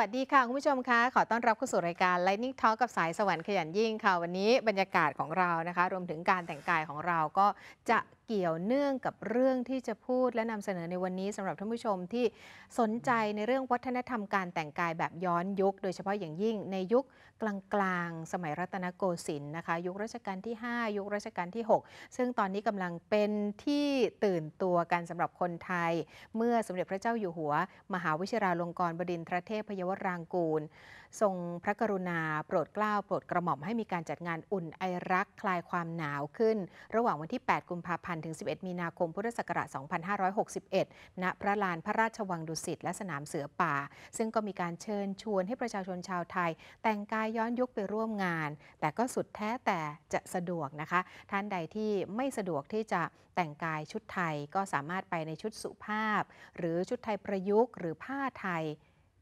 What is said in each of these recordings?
วัสดีค่ะ คุณผู้ชมคะขอต้อนรับเข้าสู่รายการ Lightning Talk กับสายสวรรค์ขยันยิ่งค่ะวันนี้บรรยากาศของเรานะคะ รวมถึงการแต่งกายของเราก็จะเกี่ยวเนื่องกับเรื่องที่จะพูดและนำเสนอในวันนี้สำหรับท่านผู้ชมที่สนใจในเรื่องวัฒนธรรมการแต่งกายแบบย้อนยุค โดยเฉพาะอย่างยิ่งในยุคกลางๆสมัยรัตนโกสินทร์นะคะยุครัชกาลที่ 5 ยุครัชกาลที่ 6 ซึ่งตอนนี้กำลังเป็นที่ตื่นตัวกันสำหรับคนไทย เมื่อสมเด็จพระเจ้าอยู่หัว มหาวิชิราลงกรบดินทรเทพพยวรางกูลทรงพระกรุณาโปรดเกล้าโปรดกระหม่อม ให้มีการจัดงานอุ่นไอรักคลายความหนาวขึ้น ระหว่างวันที่ 8 กุมภาพันธ์ ถึง 11 มีนาคมพุทธศักราช 2561 ณ พระลานพระราชวังดุสิต และสนามเสือป่า ซึ่งก็มีการเชิญชวนให้ประชาชนชาวไทย แต่งกายย้อนยุคไปร่วมงาน แต่ก็สุดแท้แต่จะสะดวกนะคะ ท่านใดที่ไม่สะดวกที่จะแต่งกายชุดไทยก็สามารถไปในชุดสุภาพ หรือชุดไทยประยุกต์หรือผ้าไทย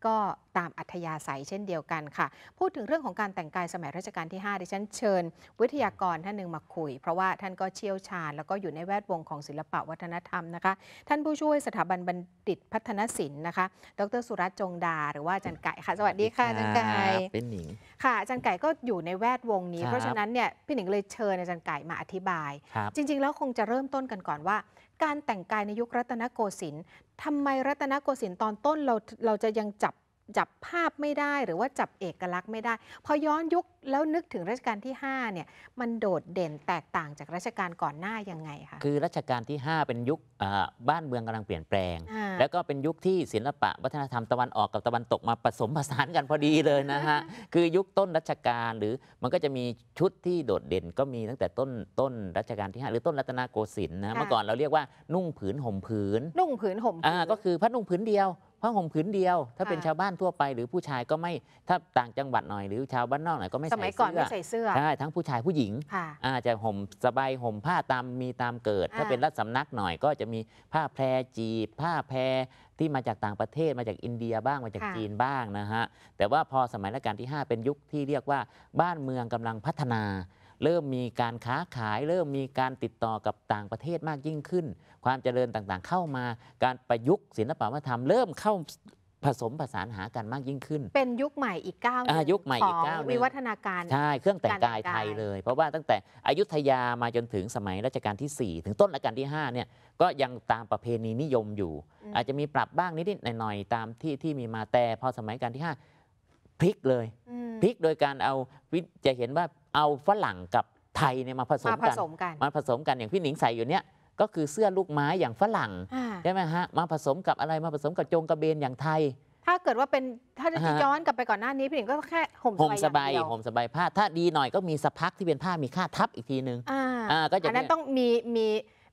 ก็ตามอัธยาศัยเช่นเดียวกันค่ะ พูดถึงเรื่องของการแต่งกายสมัยรัชกาลที่ 5ดิฉันเชิญวิทยากรท่านหนึ่งมาคุย เพราะว่าท่านก็เชี่ยวชาญแล้วก็อยู่ในแวดวงของศิลปวัฒนธรรมนะคะ ท่านผู้ช่วยสถาบันบัณฑิตพัฒนศิลป์นะคะ ดรสุรัตน์จงดาหรือว่าจันไก่ค่ะ สวัสดีค่ะจันไก่เป็นหนิงค่ะอาจารย์ไก่ก็อยู่ในแวดวงนี้ เพราะฉะนั้นเนี่ยพี่หนิงเลยเชิญอาจารย์ไก่มาอธิบาย จริง ๆแล้วคงจะเริ่มต้นกันก่อนว่าการแต่งกายในยุครัตนโกสินทร์ทำไมรัตนโกสินทร์ตอนต้นเราเราจะยังจับจับภาพไม่ได้หรือว่าจับเอกลักษณ์ไม่ได้ พอย้อนยุค แล้วนึกถึงรัชกาลที่5เนี่ยมันโดดเด่นแตกต่างจากรัชกาลก่อนหน้ายังไงคะคือรัชกาลที่ 5 เป็นยุคบ้านเมืองกำลังเปลี่ยนแปลง แล้วก็เป็นยุคที่ศิลปะวัฒนธรรมตะวันออกกับตะวันตกมาผสมผสานกันพอดีเลยนะฮะ คือยุคต้นรัชกาลหรือมันก็จะมีชุดที่โดดเด่น ก็มีตั้งแต่ต้นต้น รัชกาลที่5หรือต้นรัตนโกสินทร์นะเมื่อก่อนเราเรียกว่านุ่งผืนห่มผืน นุ่งผืนห่มผืนก็คือผ้านุ่งผืนเดียวผ้าห่มผืนเดียวถ้าเป็นชาวบ้านทั่วไปหรือผู้ชายก็ไม่ถ้าต่างจังหวัดหน่อยหรือชาวบ้านนอกหน่อยก็ไม่สใส่มัยก่อนไม่เสื้อใส่เสื้อใช่ทั้งผู้ชายผู้หญิงอาจจะห่มสบายห่มผ้าตามมีตามเกิด ถ้าเป็นรัฐสำนักหน่อยก็จะมีผ้าแพรจีบ ผ้าแพรที่มาจากต่างประเทศมาจากอินเดียบ้างมาจากจีนบ้างนะฮะแต่ว่าพอสมัยรัชกาลที่ 5 เป็นยุคที่เรียกว่าบ้านเมืองกำลังพัฒนาเริ่มมีการค้าขาย เริ่มมีการติดต่อกับต่างประเทศมากยิ่งขึ้น ความเจริญต่างๆ เข้ามาการประยุกต์ ศิลปวัฒนธรรมเริ่มเข้าผสมผสานหากันมากยิ่งขึ้น เป็นยุคใหม่อีกเก้าวยุคใหม่อีกก้าววิวัฒนาการใช่เครื่องแต่งกายไทยเลย เพราะว่าตั้งแต่อยุธยามาจนถึงสมัยรัชกาลที่4ถึงต้นรัชกาลที่5เนี่ยก็ยังตามประเพณีนิยมอยู่ อาจจะมีปรับบ้างนิดๆหน่อยๆตามที่ที่มีมาแต่พอสมัยรัชกาลที่5พลิกเลยพลิกโดยการเอาจะเห็นว่าเอาฝรั่งกับไทยเนี่ยมาผสมกัน มาผสมกันอย่างพี่หนิงใส่อยู่เนี่ย ก็คือเสื้อลูกไม้อย่างฝรั่งใช่ไหมฮะมาผสมกับอะไรมาผสมกับโจงกระเบนอย่างไทย ถ้าเกิดว่าเป็นถ้าจะย้อนกลับไปก่อนหน้านี้พี่หนิงก็แค่ห่มสบายห่มสบายผ้าถ้าดีหน่อยก็มีสะพักที่เป็นผ้ามีค่าทับอีกทีนึงอ่าก็จะอันนั้นต้องมีมี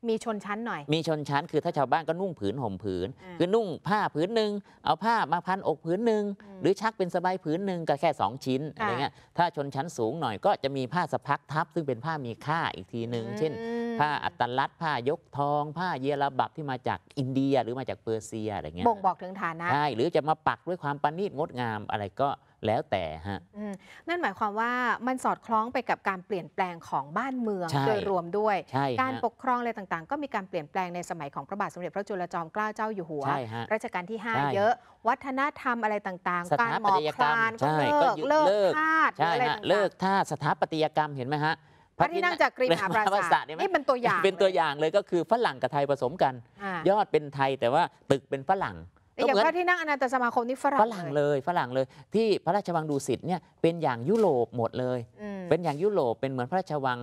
มีชนชั้นหน่อย มีชนชั้นคือถ้าชาวบ้านก็นุ่งผืนห่มผืน คือนุ่งผ้าผืนหนึ่งเอาผ้ามาพันอกผืนหนึ่งหรือชักเป็นสบายผืนหนึ่งก็แค่2ชิ้นอะไรเงี้ยถ้าชนชั้นสูงหน่อยก็จะมีผ้าสะพักทับซึ่งเป็นผ้ามีค่าอีกทีหนึ่งเช่น ผ้าอัตลักษณ์ผ้ายกทอง ผ้าเยลบับที่มาจากอินเดียหรือมาจากเปอร์เซียอะไรเงี้ยบ่งบอกถึงฐานะใช่หรือจะมาปักด้วยความประณีตงดงามอะไรก็แล้วแต่ฮะนั่นหมายความว่ามันสอดคล้องไปกับการเปลี่ยนแปลงของบ้านเมืองโดยรวมด้วย การปกครองอะไรต่างๆ ก็มีการเปลี่ยนแปลงในสมัยของพระบาทสมเด็จพระจุลจอมเกล้าเจ้าอยู่หัวรัชกาลที่ 5 เยอะวัฒนธรรมอะไรต่างๆการหมอบคลานก็เลิกเลิกทาสอะไรต่เลิกทาสสถาปัตยกรรมเห็นไหมฮะพระที่นั่งจากกรีฑาปราสาทนี่เป็นตัวอย่างเป็นตัวอย่างเลยก็คือฝรั่งกับไทยผสมกัน ยอดเป็นไทยแต่ว่าตึกเป็นฝรั่งอย่างพระที่นั่งอนันตสมาคมนี่ฝรั่งฝรั่งเลยฝรั่งเลยที่พระราชวังดุสิตเนี่ยเป็นอย่างยุโรปหมดเลย เป็นอย่างยุโรปเป็นเหมือนพระราชวัง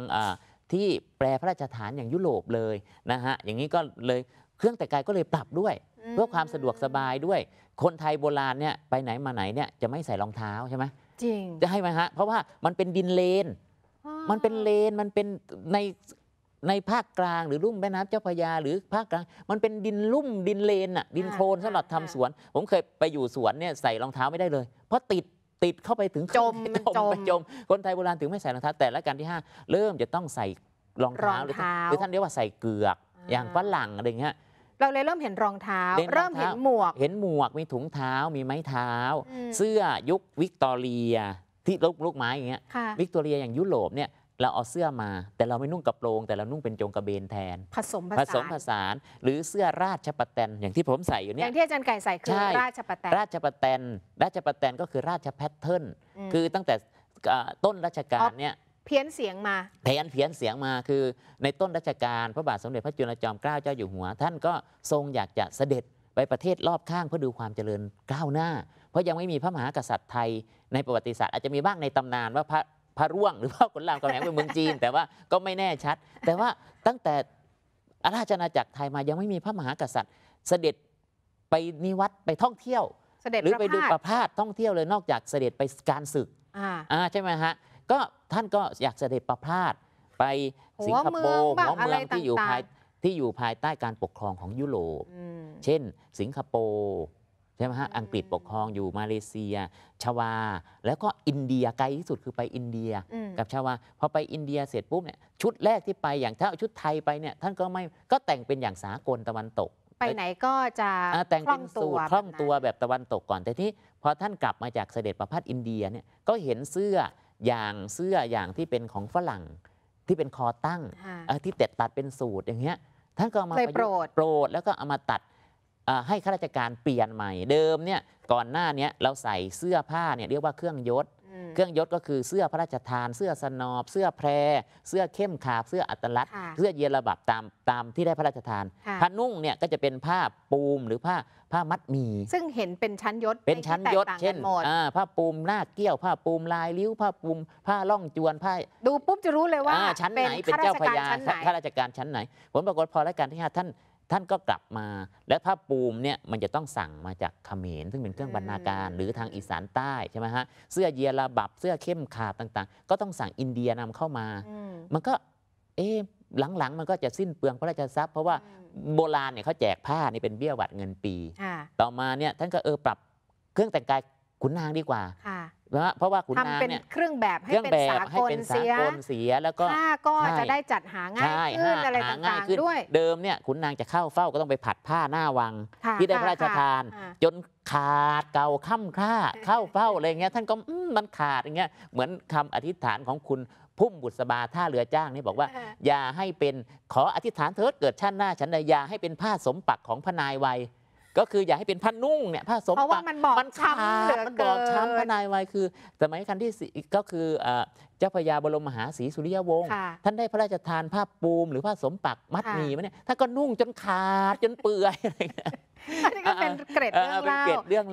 ที่แปลพระราชฐานอย่างยุโรปเลยนะฮะอย่างนี้ก็เลยเครื่องแต่งกายก็เลยปรับด้วยเพื่อความสะดวกสบายด้วยคนไทยโบราณเนี่ยไปไหนมาไหนเนี่ยจะไม่ใส่รองเท้าใช่ไหมจริงจะให้ไหมฮะเพราะว่ามันเป็นดินเลน มันเป็นเลนมันเป็นในในภาคกลางหรือลุ่มแม่น้ำเจ้าพยาหรือภาคกลางมันเป็นดินลุ่มดินเลนอะดินโคลนสำหรับทำสวน ผมเคยไปอยู่สวนเนี่ยใส่รองเท้าไม่ได้เลย เพราะติดติดเข้าไปถึงจมจมจมคนไทยโบราณถึงไม่ใส่รองเท้า แต่ละการที่ 5 เริ่มจะต้องใส่รองเท้า หรือท่านเรียกว่าใส่เกือกอย่างฝรั่งอะไรเงี้ยเราเลยเริ่มเห็นรองเท้าเริ่มเห็นหมวกเห็นหมวกมีถุงเท้ามีไม้เท้า เสื้อยุควิกตอเรียที่ลูกลูกไม้อย่างเงี้ยวิกตอเรียอย่างยุโรปเนี่ยเราเอาเสื้อมา แต่เราไม่นุ่งกระโปรง แต่เรานุ่งเป็นโจงกระเบนแทนผสมผสมผสานหรือเสื้อราชปะแตนอย่างที่ผมใส่อยู่เนี่ยอย่างที่อาจารย์ไก่ใส่คือใช่ราชประแตน ราชปะแตนราชปะแตนก็คือราชแพทเทิร์นคือตั้งแต่ต้นราชการเนี่ยเพี้ยนเสียงมาเ้ยนเพี้ยนเสียงมาคือในต้นรัชกาลพระบาทสมเด็จพระจุลจอมเกล้าเจ้าอยู่หัว ท่านก็ทรงอยากจะเสด็จไปประเทศรอบข้างเพื่อดูความเจริญก้าวหน้า เพราะยังไม่มีพระมหากษัตริย์ไทยในประวัติศาสตร์อาจจะมีบ้างในตำนานว่าพระพระร่วงหรือว่าขนรามคำแหงเป็นเมืองจีน แต่ว่าก็ไม่แน่ชัด แต่ว่าตั้งแต่อาราชนาจักรไทยมายังไม่มีพระมหากษัตริย์เสด็จไปนิวัตไปท่องเที่ยวหรือไปดูประพาสท่องเที่ยวเลยนอกจากเสด็จไปการศึกอ่าใช่ไหมฮะก็ท่านก็อยากเสด็จประพาสไปสิงคโปร์หัวเมืองที่อยู่ภายที่อยู่ภายใต้การปกครองของยุโรปเช่น สิงคโปร์ใช่ไหมฮะอังกฤษปกครองอยู่มาเลเซีย ชวา แล้วก็อินเดียไกลที่สุดคือไปอินเดียกับชาวาพอไปอินเดียเสร็จปุ๊บเนี่ยชุดแรกที่ไปอย่างถ้าเอาชุดไทยไปเนี่ยท่านก็ไม่ก็แต่งเป็นอย่างสากลตะวันตก ไปไหนก็จะแต่งเป็นสูตรคล่องตัวแบบตะวันตกก่อน แต่ที่พอท่านกลับมาจากเสด็จประพาสอินเดียเนี่ยก็เห็นเสื้ออย่างเสื้ออย่างที่เป็นของฝรั่งที่เป็นคอตั้งที่เต็ดตัดเป็นสูตรอย่างเงี้ยท่านก็มาโปรดโปรดแล้วก็เอามาตัดให้ข้าราชการเปลี่ยนใหม่ เดิมเนี่ยก่อนหน้านี้เราใส่เสื้อผ้าเนี่ยเรียกว่าเครื่องยศ เครื่องยศก็คือเสื้อพระราชทาน เสื้อสนอบ เสื้อแพรเสื้อเข้มขาบเสื้ออัตลักษณ์เสื้อเยลบับตามตามที่ได้พระราชทานผ้านุ่งเนี่ยก็จะเป็นผ้าปูมหรือผ้าผ้ามัดมีซึ่งเห็นเป็นชั้นยศ เป็นชั้นยศเช่นผ้าปูมหน้าเกี้ยวผ้าปูมลาย ริ้วผ้าปูมผ้าล่องจวนผ้าดูปุ๊บจะรู้เลยว่าชั้นไหนเป็นเจ้าพญาข้าราชการชั้นไหนผลปรากฏพอราชการที่ห้าท่านท่านก็กลับมาและผ้าปูมเนี่ยมันจะต้องสั่งมาจากเขมรซึ่งเป็นเครื่องบรรณาการหรือทางอีสานใต้ใช่ไหมฮะเสื้อเยียระบับเสื้อเข้มขาดต่างๆ ก็ต้องสั่งอินเดียนำเข้ามา มันก็เอ๊หลังๆ มันก็จะสิ้นเปลืองพระราชทรัพย์ เพราะว่าโบราณเนี่ยเขาแจกผ้านี่เป็นเบี้ยวัดเงินปีต่อมาเนี่ยท่านก็เออปรับเครื่องแต่งกายขุนนางดีกว่าเพราะว่าขุนนางเนี่ยเครื่องแบบให้เป็นสากลเสียเสียแล้วก็ผ้าก็จะได้จัดหาง่ายขึ้นอะไรต่างๆด้วยเดิมเนี่ยขุนนางจะเข้าเฝ้าก็ต้องไปผัดผ้าหน้าวัง ที่ได้พระราชทาน จนขาดเก่าค่ำค่าเข้าเฝ้าอะไรเงี้ยท่านก็มันขาดอย่างเงี้ยเหมือนคำอธิษฐานของคุณพุ่มบุตรสบาท่าเรือจ้างนี่บอกว่า อย่าให้เป็นขออธิษฐานเถิดเกิดชั้นหน้าชั้นใดอย่าให้เป็นผ้าสมปักของพนายวัยก็คืออย่าให้เป็นผ้านุ่งเนี่ยผ้าสมปะมันบอมันช้ำเมันบอกินช้ำพนายว้คือสมัยรัชกันที่สี่ก็คือจ้าพญาบรมมหาศรีสุริยวงศ์ท่านได้พระราชทานผ้าปูมหรือผ้าสมปักมัดหมีไหมเนี่ยท่านก็นุ่งจนขาด จนเปื่อยอะไรเงี้ยอันนี้ก็เป็นเกร็ดเรื่องเล่า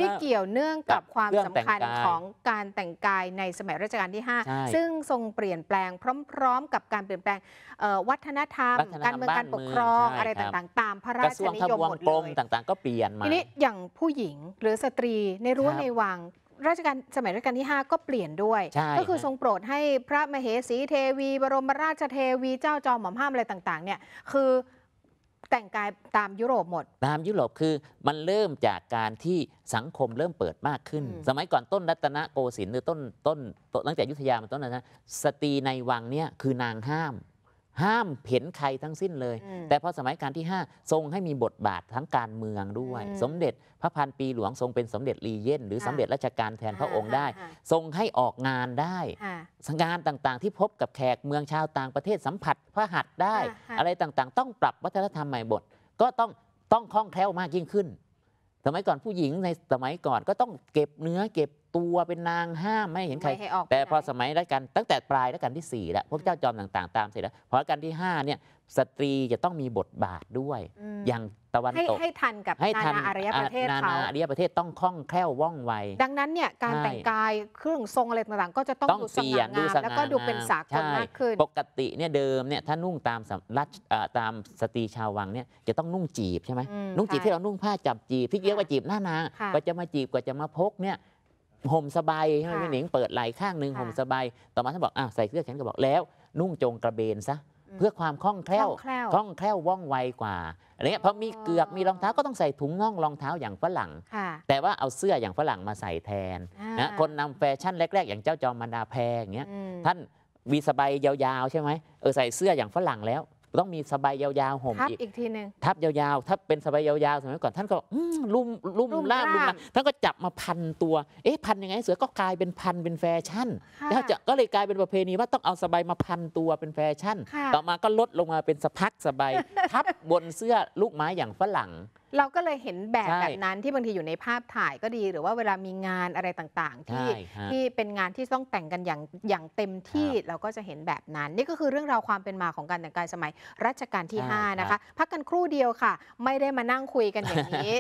ที่เกี่ยวเนื่องกับความสำคัญของการแต่งกายในสมัยรัชกาลที่ 5 ซึ่งทรงเปลี่ยนแปลง พร้อมๆ กับการเปลี่ยนแปลงวัฒนธรรม การเมืองการปกครองอะไรต่างๆ ตามพระราชนิยมหมดเลยต่าง ๆก็เปลี่ยนมาทีนี้อย่างผู้หญิงหรือสตรีในรั้วในวังรัชกาลสมัยรัชกาลที่ 5 ก็เปลี่ยนด้วย ก็คือทรงโปรดให้พระมเหสีเทวี บรมราชเทวีเจ้าจอมหม่อมห้ามอะไรต่างๆเนี่ยคือแต่งกายตามยุโรปหมด ตามยุโรปคือมันเริ่มจากการที่สังคมเริ่มเปิดมากขึ้น สมัยก่อนต้นรัตนโกสินทร์หรือต้นต้นตั้งแต่ยุทธยามาต้นนะสตรีในวังเนี่ยคือนางห้ามห้ามเห็นใครทั้งสิ้นเลย แต่พอสมัยการที่ 5 ทรงให้มีบทบาททั้งการเมืองด้วย สมเด็จพระพันปีหลวงทรงเป็นสมเด็จรีเย่นหรือ สมเด็จราชการแทนพระองค์ได้ ทรงให้ออกงานได้ งานต่างๆ ที่พบกับแขกเมืองชาวต่างประเทศสัมผัสพระหัตถ์ได้ อะไรต่างๆ ต้องปรับวัฒนธรรม ใหม่บทก็ต้องต้องคล่องแคล่วมากยิ่งขึ้น สมัยก่อนผู้หญิงในสมัยก่อนก็ต้องเก็บเนื้อเก็บตัวเป็นนางห้ามไม่เห็นใครใออกแต่พอสมัยรัชกาลตั้งแต่ปลายรัชกาลที่4แล้วพวกเจ้าจอมต่างๆตามเสร็จแล้ว พอรัชกาลที่5เนี่ยสตรีจะต้องมีบทบาทด้วย อย่างตะวันตก ให้ทันกับ นานาอารยประเทศาเขานาอารยประเทศต้องคล่องแคล่วว่องไวดังนั้นเนี่ยการแต่งกายเครื่องทรงอะไรต่างๆ ก็จะต้องดูสง่างามแล้วก็ดูเป็นสากลมากขึ้นปกติเนี่ยเดิมเนี่ยถ้านุ่งตามรัชตามสตรีชาววังเนี่ยจะต้องนุ่งจีบใช่ไหมนุ่งจีบที่เรานุ่งผ้าจับจีบที่เรียกว่าจีบหน้านางกว่าจะมาจีบกว่าจะมาพกเนี่ยห่มสบายใช่ไหมพี่หนิงเปิดไหล่ข้างหนึ่งห่มสบาย ต่อมาท่านบอกอ้าวใส่เสื้อแขนก็บอกแล้ว นุ่งโจงกระเบนซะเพื่อความคล่องแคล่วคล่องแคล่วว่องไวกว่าอะไรเงี้ยเพราะมีเกือกมีรองเท้าก็ต้องใส่ถุงน่องรองเท้าอย่างฝรั่งแต่ว่าเอาเสื้ออย่างฝรั่งมาใส่แทนนะคนนำแฟชั่นแรกๆ อย่างเจ้าจอมมันดาแพงเงี้ยท่านวีสบายยาวๆใช่ไหมเออใส่เสื้ออย่างฝรั่งแล้วต้องมีสบายยาวๆห่มอีกอีกทีหนึ่งทับยาวๆถ้าเป็นสบายยาวๆสมัยก่อนท่านก็ลุ่มลุ่มล่ามลุ่มลาท่านก็จับมาพันตัว เอ๊ะพันยังไง เสือก็กลายเป็นพันเป็นแฟชั่น แล้วจะก็เลยกลายเป็นประเพณีว่าต้องเอาสบายมาพันตัวเป็นแฟชั่น ต่อมาก็ลดลงมาเป็นสะพักสบายทับบนเสื้อลูกไม้อย่างฝรั่งเราก็เลยเห็นแบบแบบนั้นที่บางทีอยู่ในภาพถ่ายก็ดี หรือว่าเวลามีงานอะไรต่างๆ ที่ที่เป็นงานที่ต้องแต่งกันอย่างอย่างเต็มที่เราก็จะเห็นแบบนั้น นี่ก็คือเรื่องราวความเป็นมาของการแต่งกายสมัยรัชกาลที่5 นะคะพักกันครู่เดียวค่ะ ไม่ได้มานั่งคุยกันอย่างนี้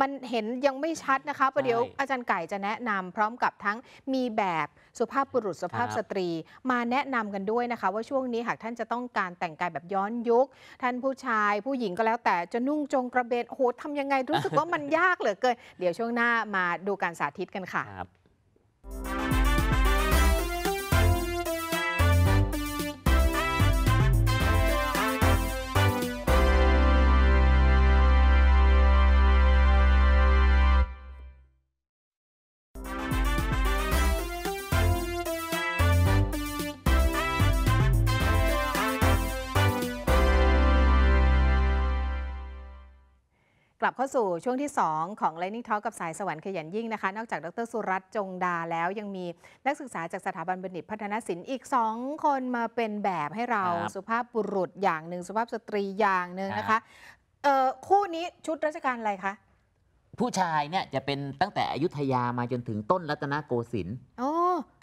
มันเห็นยังไม่ชัดนะคะประเดี๋ยวอาจารย์ไก่จะแนะนำพร้อมกับทั้งมีแบบสุภาพบุรุษสุภาพสตรี มาแนะนำกันด้วยนะคะว่าช่วงนี้หากท่านจะต้องการแต่งกายแบบย้อนยุคท่านผู้ชายผู้หญิงก็แล้วแต่จะนุ่งจงกระเบนโอ้โหทำยังไง รู้สึกว่ามันยากเหลือเกินเดี๋ยวช่วงหน้ามาดูการสาธิตกันค่ะลับเข้าสู่ช่วงที่ 2 ของ Lightning Talk กับสายสวรรค์ขยันยิ่งนะคะ นอกจากดรสุรัตน์จงดาแล้วยังมีนักศึกษาจากสถาบันบัณฑิตพัฒนศิลป์อีก 2 คนมาเป็นแบบให้เรารสุภาพบุรุษอย่างหนึ่งสุภาพสตรีอย่างหนึ่งนะคะ คู่นี้ชุดราชการอะไรคะ ผู้ชายเนี่ยจะเป็นตั้งแต่อายุทยามาจนถึงต้นรัตนโกสินทร์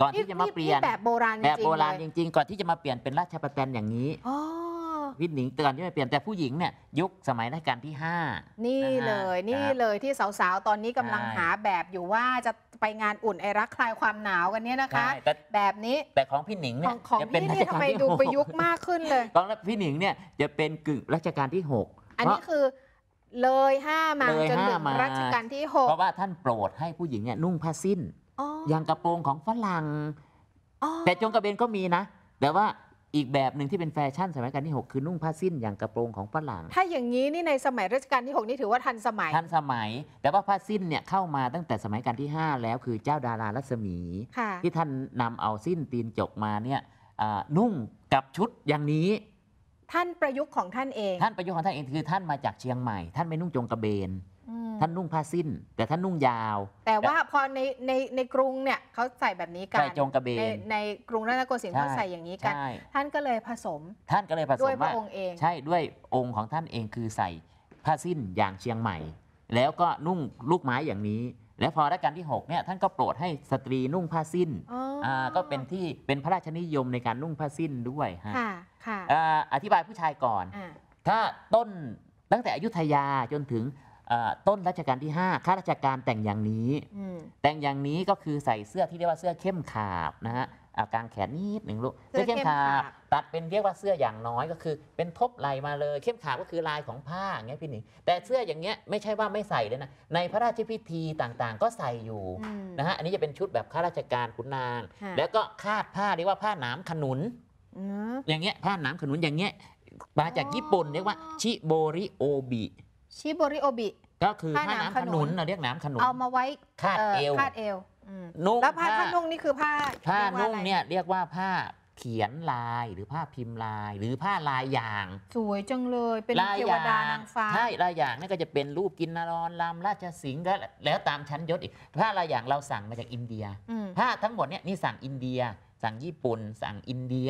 ก่อนที่จะมาเปลี่ยนแบบโบราณจริงๆแบบโบราณจริงๆก่อนที่จะมาเปลี่ยนเป็นราชประแตนอย่างนี้พี่หนิงเตือนที่ไม่เปลี่ยนแต่ผู้หญิงเนี่ยยุคสมัยรัชกาลที่ 5 นี่เลยนี่เลยที่สาวๆตอนนี้กำลังหาแบบอยู่ว่าจะไปงานอุ่นไอรักคลายความหนาวกันเนี่ยนะคะแบบนี้ แต่ของพี่หนิงเนี่ยของพี่นี่ทำไมดูประยุกต์มากขึ้นเลยตอนพี่หนิงเนี่ยจะเป็นกึ่งรัชกาลที่ 6 อันนี้คือเลยห้ามาจนถึงรัชกาลที่ 6 เพราะว่าท่านโปรดให้ผู้หญิงเนี่ยนุ่งผ้าสิ้น อย่างกระโปรงของฝรั่งแต่จงกระเบนก็มีนะแต่ว่าอีกแบบหนึ่งที่เป็นแฟชั่นสมัยรัชกาลที่ 6 คือนุ่งผ้าสิ้นอย่างกระโปรงของฝรั่ง ถ้าอย่างนี้นี่ในสมัยรัชกาลที่6นี่ถือว่าทันสมัย ทันสมัย แต่ว่าผ้าสิ้นเนี่ยเข้ามาตั้งแต่สมัยรัชกาลที่ 5 แล้วคือเจ้าดารารัศมี ที่ท่านนำเอาสิ้นตีนจกมาเนี่ยนุ่งกับชุดอย่างนี้ ท่านประยุกต์ของท่านเอง ท่านประยุกต์ของท่านเองคือ ท่านมาจากเชียงใหม่ท่านไม่นุ่งจงกระเบนท่านนุ่งผ้าสิ้นแต่ท่านนุ่งยาว แต่ว่าพอในในในกรุงเนี่ยเขาใส่แบบนี้กันใส่จงกระเบในในกรุงรัตนโกสินทร์เขาใส่อย่างนี้กันท่านก็เลยผสม ท่านก็เลยผสด้วมยพระว่าองค์เองใช่ด้วยองค์ของท่านเองคือใส่ผ้าสิ้นอย่างเชียงใหม่ แล้วก็นุ่งลูกไม้อย่างนี้ แล้วพอรัชกาลที่6เนี่ยท่านก็โปรดให้สตรีนุ่งผ้าสิ้นอ่าก็เป็นที่เป็นพระราชนิยมในการนุ่งผ้าสิ้นด้วยฮะค่ะค่ะอธิบายผู้ชายก่อน ถ้าต้นตั้งแต่อยุธยาจนถึงต้นรัชกาลที่5ข้าราชการแต่งอย่างนี้แต่งอย่างนี้ก็คือใส่เสื้อที่เรียกว่าเสื้อเข้มขาบนะฮะกลางแขนนิดหนึ่งลูกเสื้อเข้มขาบตัดเป็นเรียกว่าเสื้ออย่างน้อยก็คือ เป็นทบลายมาเลยเข้มขาบก็คือลายของผ้าอย่างเงี้ยพี่หนิงแต่เสื้ออย่างเงี้ยไม่ใช่ว่าไม่ใส่เลยนะ ในพระราชพิธีต่างๆ ก็ใส่อยู่นะฮะอันนี้จะเป็นชุดแบบข้าราชการขุนนางแล้วก็คาดผ้าเรียกว่าผ้าหนามขนุนอย่างเงี้ยผ้าหนามขนุนอย่างเงี้ยมาจากญี่ปุ่นเรียกว่าชิโบริโอบิชิบริโอบิก็คือผ้าหนังขนุนเราเรียกน้งขนุน เอามาไว้คาดเอวคาดเอวนุ่งแล้วผ้าผ้านุ่งนี่คือผ้าผ้านุ่งเนี่ยเรียกว่าผ้าเขียนลายหรือผ้าพิมพ์ลายหรือผ้าลายอย่างสวยจังเลยเป็นเทวดานางฟ้าใช่ลายอย่างนี่ก็จะเป็นรูปกินนารอนลำราชสิงห์แล้วตามชั้นยศอีกผ้าลายอย่างเราสั่งมาจากอินเดียผ้าทั้งหมดเนี่ยนี่สั่งอินเดีย สั่งญี่ปุ่นสั่งอินเดีย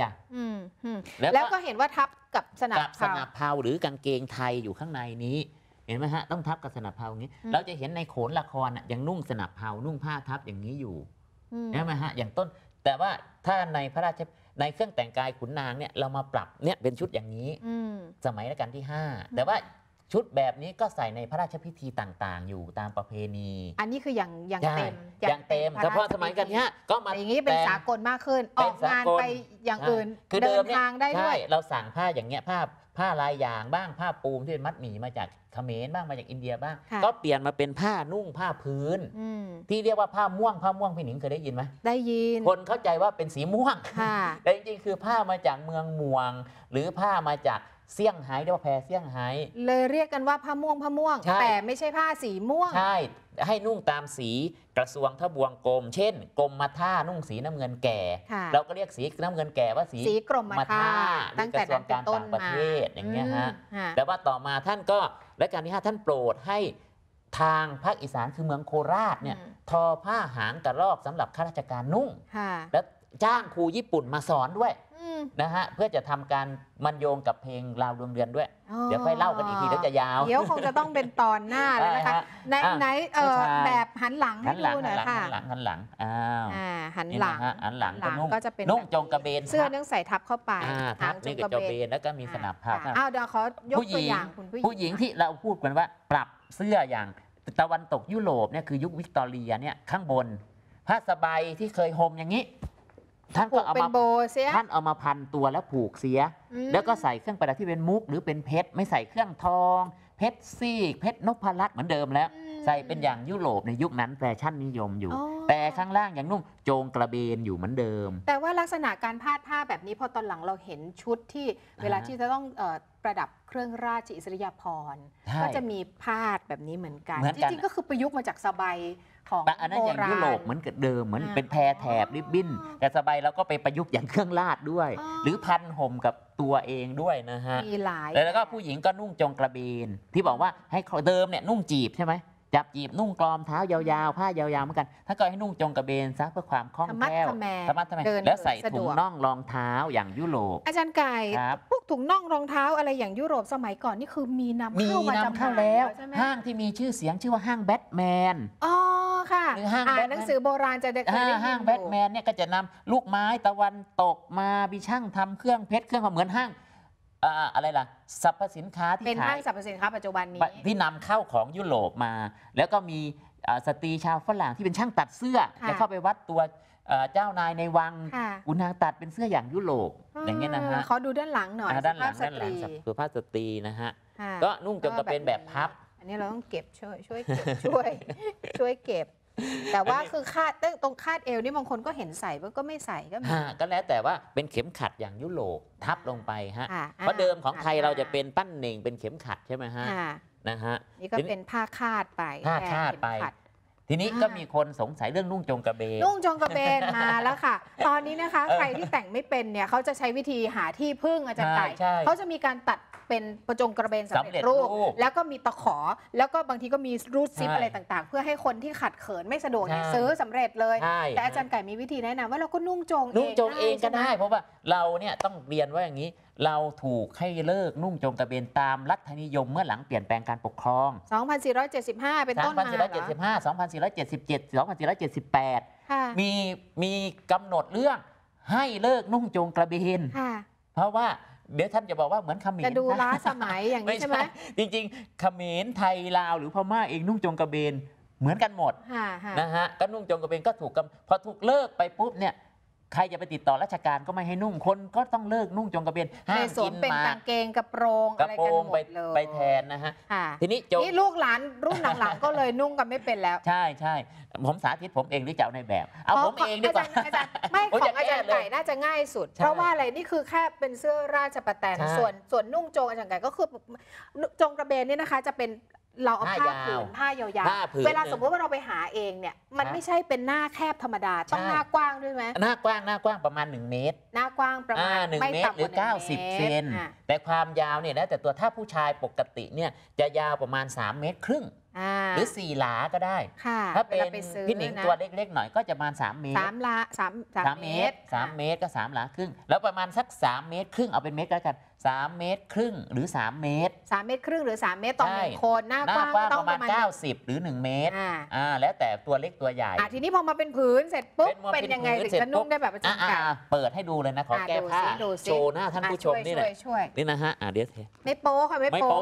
แล้วก็เห็นว่าทับกับสนับกับสานับเพาหรือกางเกงไทยอยู่ข้างในนี้เห็นไหมฮะต้องทับกับสนับเพลาอย่างนี้ เราจะเห็นในโขนละครยังนุ่งสนับเพลานุ่งผ้าทับอย่างนี้อยู่ใช่ไหมฮะอย่างต้น แต่ว่าถ้าในพระราชในเครื่องแต่งกายขุนนางเนี่ยเรามาปรับเนี่ยเป็นชุดอย่างนี้สมัยรัชกาลที่5แต่ว่าชุดแบบนี้ก็ใส่ในพระราชพิธีต่าง ๆ อยู่ตามประเพณี อันนี้คืออย่างอย่างเต็มอย่างเต็มเฉพาะสมัยกันเนี้ยก็มาอย่างนี้เป็นสากลมากขึ้น ออกงานไปอย่างอื่นเดินทางได้ด้วยเราสั่งผ้าอย่างเงี้ยผ้าผ้าลายยางบ้างผ้าปูมที่เป็นมัดหมี่มาจากเขมรบ้างมาจากอินเดียบ้างก็เปลี่ยนมาเป็นผ้านุ่งผ้าพื้นที่เรียกว่าผ้าม่วงผ้าม่วงพี่หนิงเคยได้ยินไหมได้ยิน คนเข้าใจว่าเป็นสีม่วงแต่จริงๆคือผ้ามาจากเมืองม่วง หรือผ้ามาจากเสี่ยงไฮ้เรียกว่าแพรเสี่ยงไฮ้เลยเรียกกันว่าผ้าม่วงผ้าม่วงแต่ไม่ใช่ผ้าสีม่วงใช่ให้นุ่งตามสีกระทรวงทบวงกรมเช่น กรมมาท่านุ่งสีน้ำเงินแก่ เราก็เรียกสีน้ำเงินแก่ว่าสีสกรมมาท่าตั้งแต่กระวงการต่างประเทศอย่างเงี้ยฮะแต่ว่าต่อมาท่านก็และการที่ท่านโปรดให้ทางภาคอีสานคือเมืองโคราชเนี่ยทอผ้าหางกระรอกสำหรับข้าราชการนุ่งแล้วจ้างครูญี่ปุ่นมาสอนด้วยนะฮะเพื่อจะทำการมันโยงกับเพลงราวดวงเดือนด้วย เดี๋ยวค่อยเล่ากันอีกทีแล้วจะยาว เดี๋ยวคงจะต้องเป็นตอนหน้าแล้วนะคะในไนแบบหันหลังให้ดูหน่อยค่ะหันหลังหันหลังอ้าวหันหลังหันหลังก็จะเป็นนุ่งจงกระเบน เสื้อเนื่องใส่ทับเข้าไปทับนี่กับจงกระเบนแล้วก็มีสนับผ้าอ้าวเดี๋ยวขอยกตัวอย่างคุณผู้หญิงผู้หญิงที่เราพูดกันว่า ปรับเสื้ออย่างตะวันตกยุโรปเนี่ยคือยุควิกตอเรียเนี่ยข้างบนผ้าสบายที่เคยห่มอย่างนี้ท่านก็เอามาท่านเอามาพันตัวแล้วผูกเสีย แล้วก็ใส่เครื่องประดับที่เป็นมุก หรือเป็นเพชรไม่ใส่เครื่องทอง เพชรซีกเพชรนพรัตน์เหมือนเดิมแล้วใส่เป็นอย่างยุโรปในยุคนั้นแฟชั่นนิยมอยู่ แต่ข้างล่างยังนุ่งโจงกระเบนอยู่เหมือนเดิม แต่ว่าลักษณะการพาดผ้าแบบนี้ พอตอนหลังเราเห็นชุดที่เวลาที่จะต้องอประดับเครื่องราชอิสริยาภรณ์ก็จะมีพาดแบบนี้เหมือนกันนจกริงๆก็คือประยุกต์มาจากสบายของแต่อันนั้นอย่างยุโรปเหมือนกับเดิมเหมือนเป็นแพรแถบริบบิ้นแต่สบายเราก็ไปประยุกต์อย่างเครื่องลาดด้วย หรือพันห่มกับตัวเองด้วยนะฮะมีหลายแล้วก็ผู้หญิงก็นุ่งจงกระเบนที่บอกว่าให้เดิมเนี่ยนุ่งจีบใช่ไหมจับจีบนุ่งกลอมเท้ายาวๆ ผ้ายาวๆเหมือนกัน ถ้าก็ให้นุ่งจงกระเบนซะเพื่อความคล่องแคล่วสมัดทำแมแล้วใส่ถุงน่องรองเท้าอย่างยุโรปอาจารย์ไก่พวกถุงน่องรองเท้าอะไรอย่างยุโรปสมัยก่อนนี่คือมีนำเข้ามาจำเข้าแล้ว ห้างที่มีชื่อเสียงชื่อว่าห้างแบทแมนอ๋อค่ะหอห้างอ่านหนังสือโบราณจะดเได้กห้างแบทแมนเนี่ยก็จะนำลูกไม้ตะวันตกมาบีช่างทำเครื่องเพชรเครื่องเหมือนห้างอะไรล่ะสรรพสินค้าที่ขายเป็นห้างสรรพสินค้าปัจจุบันนี้ที่นำเข้าของยุโรปมา แล้วก็มีสตรีชาวฝรั่งที่เป็นช่างตัดเสื้อจะเข้าไปวัดตัวเจ้านายในวัง อุณางตัดเป็นเสื้ออย่างยุโรปอย่างเงี้ยนะฮะเขาดูด้านหลังหน่อยด้านหลังด้านหลังสุภาพสตรีนะฮะก็นุ่งจนระเป็นแบบพับันนี้เราต้องเก็บ ช่วยช่วยเก็บช่วยช่วยเก็บ แต่ว่าคือคาดตรงคาดเอวนี่บางคนก็เห็นใส่บางก็ไม่ใส่ก็มีก็แล้ว แต่ว่าเป็นเข็มขัดอย่างยุโรปทับลงไปฮะเพราะเดิมของไทยเราจะเป็นปั้นเน่งเป็นเข็มขัดใช่ไหมฮะนะฮะนี่ก็เป็นผ้าคาดไปผ้าคาดไปทีนี้ก็มีคนสงสัยเรื่องนุ่งจงกระเบน นุ่งจงกระเบนมาแล้วค่ะ ตอนนี้นะคะ ใครที่แต่งไม่เป็นเนี่ยเขาจะใช้วิธีหาที่พึ่งอาจารย์ไก่เขาจะมีการตัดเป็นประจงกระเบนสำเร็จรูปรปแล้ว ก็มีตะขอ แล้วก็บางทีก็มีรูดซิปอะไรต่าง ๆ เพื่อให้คนที่ขัดเขินไม่สะดวกซื้อสำเร็จเลยใช่แต่อาจารย์ไก่มีวิธีแนะนำว่าเราก็นุ่งจงเองนุ่งจงเองก็ได้เพราะว่าเราเนี่ยต้องเรียนว่าอย่างนี้เราถูกให้เลิกนุ่งโจงกระเบนตามรัฐนิยมเมื่อหลังเปลี่ยนแปลงการปกครอง 2475 เป็นต้นมา2475 2477 2478 มีมีกำหนดเรื่องให้เลิกนุ่งโจงกระเบนเพราะว่าเดี๋ยวท่านจะบอกว่าเหมือนขมิ้นจะดูล้าสมัยอย่างนี้ใช่ไหมจริงๆขมิ้นไทยลาวหรือพม่าเองนุ่งจงกระเบนเหมือนกันหมดนะฮะ ก็นุ่งจงกระเบนก็ถูกพอถูกเลิกไปปุ๊บเนี่ยใครจะไปติดต่อราชการก็ไม่ให้นุ่งคนก็ต้องเลิกนุ่งจงกระเบนห้ามวกินเป็นมากางเกงกระโปรงกระอะไรโปรกันงไปเลยไปแทนนะฮะทีนี้จนี่ลูกหลานรุ่นหลังๆก็เลยนุ่งกันไม่เป็นแล้ว ใช่ใช่ผมสาธิตผมเองหรือจะเอาในแบบเอาผมเองดีกว่าจรย์ไม่ของอาจารย์เลยไก่น่าจะง่ายสุดเพราะว่าอะไรนี่คือแค่เป็นเสื้อราชประแตนส่วนส่วนนุ่งโจงอาจารย์ไก่ก็คือจงกระเบนเนี่ยนะคะ จะเป็นเราเอาผ้าผืนผ้ายาวๆเวลาสมมติว่าเราไปหาเองเนี่ยมันไม่ใช่เป็นหน้าแคบธรรมดาต้องหน้ากว้างด้วยไหมหน้ากว้างหน้ากว้างประมาณ1เมตรหน้ากว้างประมาณหนึ่งไม่เมตร่ำหกรือว่า90เซนมตรแต่ความยาวเนี่ยแล้วแต่ตัวถ้าผู้ชายปกติเนี่ยจะยาวประมาณ 3 เมตรครึ่งหรือ 4 หลาก็ได้ถ้าเป็นพี่หนิงตัวเล็กๆ หน่อยก็จะประมาณ3เมตรสามลาสาม3เมตรรา3เมตรก็ 3 หลาครึ่งแล้วประมาณสัก 3 เมตรครึ่งเอาเป็นเมตรแล้วกัน3เมตรครึ่งหรือ 3 เมตร 3 เมตรครึ่งหรือ 3 เมตรต่อหนึ่งคนหน้ากว้างต้องประมาณ90 หรือ 1 เมตรอ่าแล้วแต่ตัวเล็กตัวใหญ่ ทีนี้พอมาเป็นผืนเสร็จปุ๊บเป็นยังไงถึงจะนุ่งได้แบบประจำการเปิดให้ดูเลยนะขอแก้ผ้าโชว์หน้าท่านผู้ชมนี่แหละนี่นะฮะอ่าเดี๋ยวไม่โป๊ค่ะไม่โป๊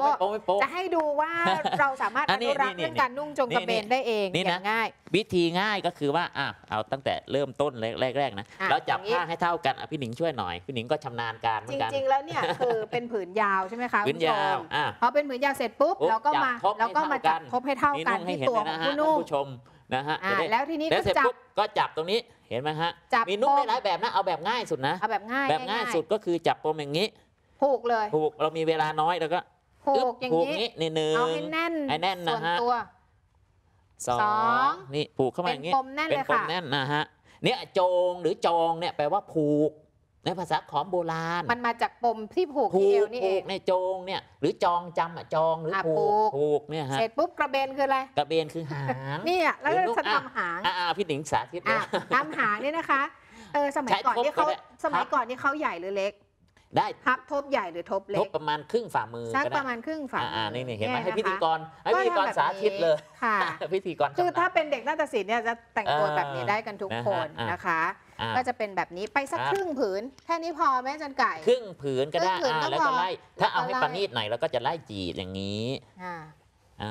จะให้ดูว่าเราสามารถอนุรักษ์เรื่องการนุ่งจงกระเบนได้เองอย่างง่ายวิธีง่ายก็คือว่าอ่ะเอาตั้งแต่เริ่มต้นแรกๆนะเราจับผ้าให้เท่ากันพี่หนิงช่วยหน่อยพี่หนิงก็ชำนาญการเหมือนกันจริงๆแล้วเนี่ยคือคือเป็นผืนยาวใช่ไหมคะผืนยาวพอเป็นผืนยาวเสร็จปุ๊บเราก็มาเราก็มาจับทบให้เท่ากันที่ตัวของผู้นุ่งผู้ชมนะฮะแล้วทีนี้ก็จับก็จับตรงนี้เห็นไหมฮะมีนุ่งได้หลายแบบนะเอาแบบง่ายสุดนะเอาแบบง่ายแบบง่ายสุดก็คือจับปมอย่างนี้ ผูกเลยผูกเรามีเวลาน้อยแล้วก็ผูกอย่างนี้นี่หนึ่งเอาให้แน่นให้แน่นนะฮะสองนี่ผูกเข้ามาอย่างนี้เป็นปมแน่นเลยค่ะเป็นปมแน่นนะฮะเนี่ยจงหรือจองเนี่ยแปลว่าผูกในภาษาขอม โบราณมันมาจากปมที่ผูกที่เอวนี่เองผูก ในจงเนี่ย หรือจองจำอ่ะจองหรือผูกผูกเนี่ยฮะเสร็จปุ๊บกระเบนคืออะไรกระเบนคือหางนี่อะแล้วจะทำหางอ่าพี่หนิงสาธิตทำหางเนี่ยนะคะเออสมัยก่อนที่เขาสมัยก่อนที่เขาใหญ่หรือเล็กได้ทับทบใหญ่หรือทบเล็กทบประมาณครึ่งฝ่ามือสักประมาณครึ่งฝ่าอ่านี่เห็นไหมให้พิธีกรให้พิธีกรสาธิตเลยค่ะพิธีกรคือถ้าเป็นเด็กนาฏศิลป์เนี่ยจะแต่งตัวแบบนี้ได้กันทุกคนนะคะก็จะเป็นแบบนี้ไปสักครึ่งผืนแค่นี้พอแม่จันไก่ครึ่งผืนก็ได้แล้วก็ไล่ถ้าเอาให้ประนีดหน่อยเราก็จะไล่จีบอย่างนี้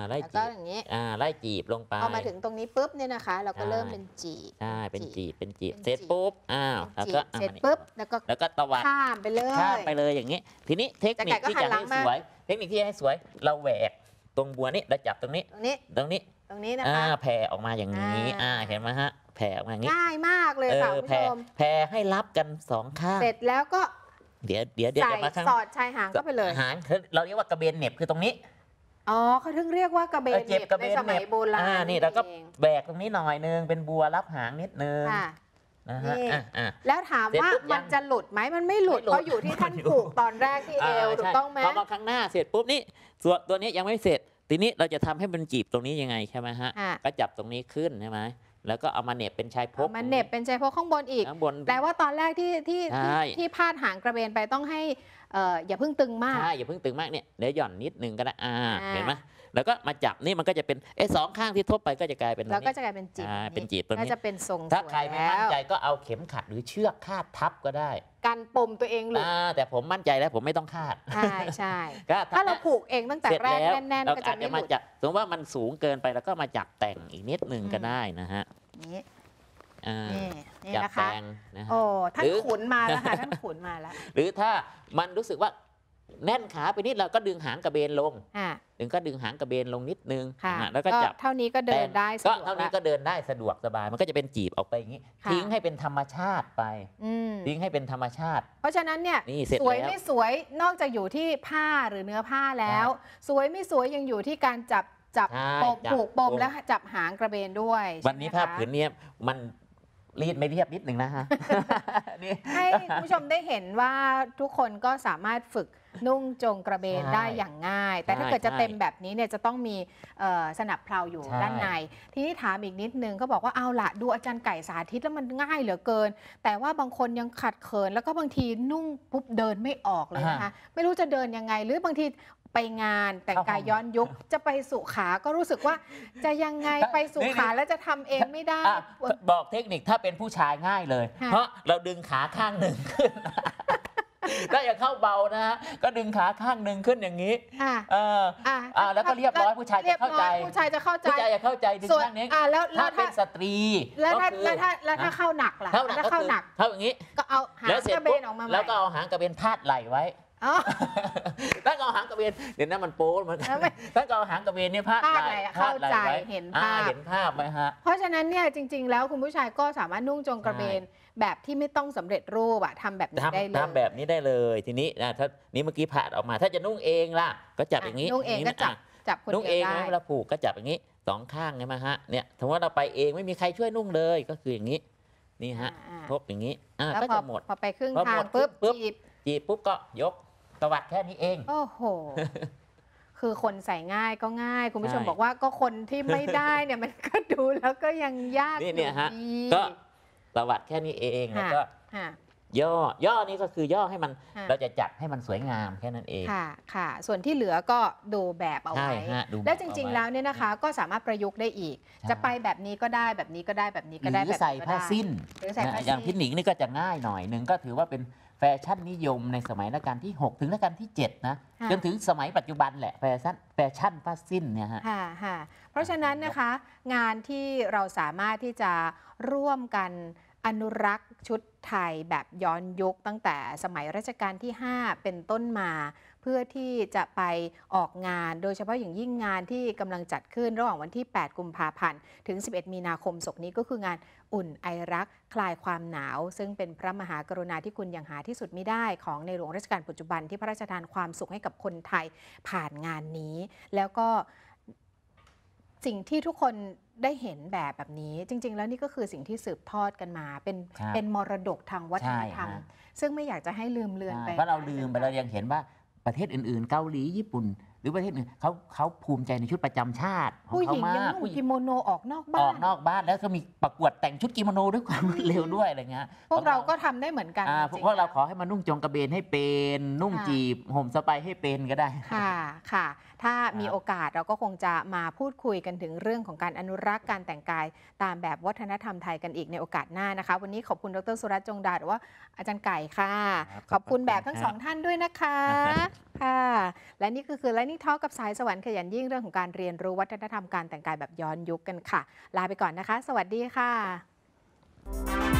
ไล่จีบอย่างนี้ไล่จีบลงไปพอมาถึงตรงนี้ปุ๊บเนี่ยนะคะ เราก็เริ่มเป็นจีบใช่เป็นจีบเป็นจีบเสร็จปุ๊บอ้าวแล้วก็เสร็จปุ๊บ แล้วก็แล้วก็ตะวัดข้ามไปเลยข้ามไปเลยอย่างนี้ ทีนี้เทคนิคที่จะให้สวยเทคนิคที่ให้สวย เราแหวกตรงบัวนี่เราจับตรงนี้ ตรงนี้ตรงนี้ตรงนี้นะคะแผ่ออกมาอย่างนี้อ่าเห็นไหมฮะแผ่มาอย่างี้ง่ายมากเลยค่ะคุณผู้ชมแผ่ให้รับกันสองข้างเสร็จแล้วก็ เดี๋ยวเดี๋ยวเดี๋ยวมาข้างสอดชายหางก็ไปเลยหางเราเรียกว่ากระเบนเน็บคือตรงนี้อ๋อเขาถึงเรียกว่ากระเบนเน็บในสมัยโบราณอ่านี่แล้วก็แบกตรงนี้หน่อยนึงเป็นบัวรับหางนิดนึงแล้วถามว่ามันจะหลุดไหมมันไม่หลุดเพราะอยู่ที่ท่านผูกตอนแรกที่เอวถูกต้องไหมพอมาข้างหน้าเสร็จปุ๊บนี่ส่วนตัวนี้ยังไม่เสร็จทีนี้เราจะทำให้มันจีบตรงนี้ยังไงใช่ไหมฮะก็จับตรงนี้ขึ้นใช่ไหมแล้วก็เอามาเน็บเป็นชายพกมันเน็บเป็นชายพกข้างบนอีกข้างบนแปลว่าตอนแรกที่ที่ที่พาดหางกระเบนไปต้องให้ อย่าเพิ่งตึงมากอย่าเพิ่งตึงมากเนี่ยเดี๋ยวหย่อนนิดนึงก็ได้ เห็นไหมแล้วก็มาจับนี่มันก็จะเป็นไอ้สองข้างที่ทบไปก็จะกลายเป็นแล้วก็จะกลายเป็นจิตอ่าเป็นจิตตรงนี้จะเป็นทรงถ้าใครไม่มั่นใจก็เอาเข็มขัดหรือเชือกคาดทับก็ได้ การปมตัวเองหรือแต่ผมมั่นใจแล้วผมไม่ต้องคาดใช่ใช่ถ้าเราผูกเองตั้งแต่แรกแน่นๆก็จะไม่หลุดสมมติว่ามันสูงเกินไปแล้วก็มาจับแต่งอีกนิดนึงก็ได้นะฮะนี่นี่นะคะโอ้ท่านขุนมาแล้วค่ะท่านขุนมาแล้วหรือถ้ามันรู้สึกว่าแน่นขาไปนิด เราก็ดึงหางกระเบนลง ดึงก็ดึงหางกระเบนลงนิดนึง แล้วก็จับเท่านี้ก็เดินได้สะดวกเท่านี้ก็เดินได้สะดวกสบาย มันก็จะเป็นจีบออกไปอย่างนี้ ทิ้งให้เป็นธรรมชาติไปทิ้งให้เป็นธรรมชาติ เพราะฉะนั้นเนี่ยสวยไม่สวยนอกจากอยู่ที่ผ้าหรือเนื้อผ้าแล้ว สวยไม่สวยยังอยู่ที่การจับจับปมผูกปม แล้วจับหางกระเบนด้วย วันนี้ภาพผืนนี้มันรีดไม่เรียบนิดหนึ่งนะฮะให้ผู้ชมได้เห็นว่าทุกคนก็สามารถฝึกนุ่งจงกระเบนได้อย่างง่าย แต่ถ้าเกิดจะเต็มแบบนี้เนี่ยจะต้องมีสนับเพลาอยู่ด้านใน ทีนี้ถามอีกนิดนึงเขาบอกว่าเอาละดูอาจารย์ไก่สาธิตแล้วมันง่ายเหลือเกิน แต่ว่าบางคนยังขัดเขิน แล้วก็บางทีนุ่งปุ๊บเดินไม่ออกเลยนะคะไม่รู้จะเดินยังไง หรือบางทีไปงาน แต่งกายย้อนยุคจะไปสุขา ก็รู้สึกว่าจะยังไงไปสุขาแล้วจะทำเองไม่ได้ บอกเทคนิคถ้าเป็นผู้ชายง่ายเลย เพราะเราดึงขาข้างหนึ่งขึ้นถ้าอยากเข้าเบานะฮะก็ดึงขาข้างหนึ่งขึ้นอย่างนี้อ่าอ่าอ่าแล้วก็เรียบร้อยผู้ชายจะเข้าใจผู้ชายจะเข้าใจผู้ชายจะเข้าใจดึงข้างนี้อ่าแล้วถ้าเป็นสตรีแล้วถ้าแล้วถ้าแล้วถ้าเข้าหนักล่ะถ้าเข้าหนักเข้าอย่างนี้ก็เอาหางกระเบนออกมาแล้วก็เอาหางกระเบนพาดไหล่ไว้ถ้าเอาหางกระเบนเดี๋ยวนั้นมันโป๊มันถ้าเอาหางกระเบนเนี่ยภาพอะไรเข้าใจเห็นภาพเห็นภาพไหมฮะเพราะฉะนั้นเนี่ยจริง ๆแล้วคุณผู้ชายก็สามารถนุ่งจงกระเบนแบบที่ไม่ต้องสำเร็จรูปอะทำแบบนี้ได้เลยทำแบบนี้ได้เลยทีนี้นะถ้านี้เมื่อกี้ผ่าออกมาถ้าจะนุ่งเองล่ะก็จับอย่างนี้นุ่งเองก็จับจับคนเดียวได้นุ่งเองเวลาผูกก็จับอย่างนี้สองข้างใช่ไหมฮะเนี่ยถ้าว่าเราไปเองไม่มีใครช่วยนุ่งเลยก็คืออย่างนี้ นี่ฮะทบอย่างนี้ก็จะหมดพอไปครึ่งทางปุ๊บจีบจีบปุ๊บก็ยกตวัดแค่นี้เอง โอ้โหคือคนใส่ง่ายก็ง่าย คุณผู้ชมบอกว่าก็คนที่ไม่ได้เนี่ยมันก็ดูแล้วก็ยังยากนี่เนี่ยฮะก็ประวัติแค่นี้เองแล้วก็ย่อย่อนี้ก็คือย่อให้มันเราจะจัดให้มันสวยงามแค่นั้นเองค่ะค่ะส่วนที่เหลือก็ดูแบบเอาไว้ดแล้วจริงๆ แล้วเนี่ยนะคะก็สามารถประยุกต์ได้อีก จะไปแบบนี้ก็ได้แบบนี้ก็ได้แบบนี้ก็ได้รืแบอบนี้ใส่ก็ผ้าได้สิ้นหรือใส่ผ้าสิ้นอย่างพี่หนิงนี่ก็จะง่ายหน่อยหนึ่งก็ถือว่าเป็นแฟชั่นนิยมในสมัยรัชกาลที่ 6 ถึงรัชกาลที่ 7 นะจนถึงสมัยปัจจุบันแหละ แฟชั่นแฟชั่นฟาสิ้นเนี่ยฮะะเพราะฉะนั้นนะคะ งานที่เราสามารถที่จะร่วมกันอนุรักษ์ชุดไทยแบบย้อนยุคตั้งแต่สมัยรัชกาลที่ 5 เป็นต้นมา เพื่อที่จะไปออกงาน โดยเฉพาะอย่างยิ่งงานที่กำลังจัดขึ้นระหว่างวันที่ 8 กุมภาพันธ์ถึง 11 มีนาคมศกนี้ ก็คืองานอุ่นไอรักคลายความหนาวซึ่งเป็นพระมหากรุณาที่คุณยังหาที่สุดไม่ได้ ของในหลวงรัชกาลปัจจุบัน ที่พระราชทานความสุขให้กับคนไทยผ่านงานนี้ แล้วก็สิ่งที่ทุกคนได้เห็นแบบแบบนี้ จริงๆ แล้วนี่ก็คือสิ่งที่สืบทอดกันมา เป็นเป็นมรดกทางวัฒนธรรมซึ่งไม่อยากจะให้ลืมเลือนไปเพราะเราลืมไปเรายังเห็นว่าประเทศอื่นๆเกาหลี ญี่ปุ่นหรือประเทศอื่นเขาเขาภูมิใจในชุดประจำชาติของผู้หเขาญิงยังนุ่งกิโมโนออกนอกบ้าอกนอกบ้าน แล้วก็มีประกวดแต่งชุดกิโมโนด้วยความเร็วด้วยอะไรเงี้ยพวกเราก็ทำได้เหมือนกันจพวงกพวกเราขอให้มานุ่งจงกระเบนให้เป็นนุ่งจีบห่มสบายให้เป็นก็ได้ค่ะค่ะ ถ้ามีโอกาสเราก็คงจะมาพูดคุยกันถึงเรื่องของการอนุรักษ์การแต่งกายตามแบบวัฒนธรรมไทยกันอีกในโอกาสหน้านะคะ วันนี้ขอบคุณดรสุรัตน์จงดาหรือว่า อาจารย์ไก่ค่ะ ขอบคุณแบบทั้งสองท่านด้วยนะคะค่ะ และนี่ก็คือและนีท้อกับสายสวรรค์ขยันยิ่งเรื่องของการเรียนรู้วัฒนธรรมการแต่งกายแบบย้อนยุคกันค่ะ ลาไปก่อนนะคะ สวัสดีค่ะ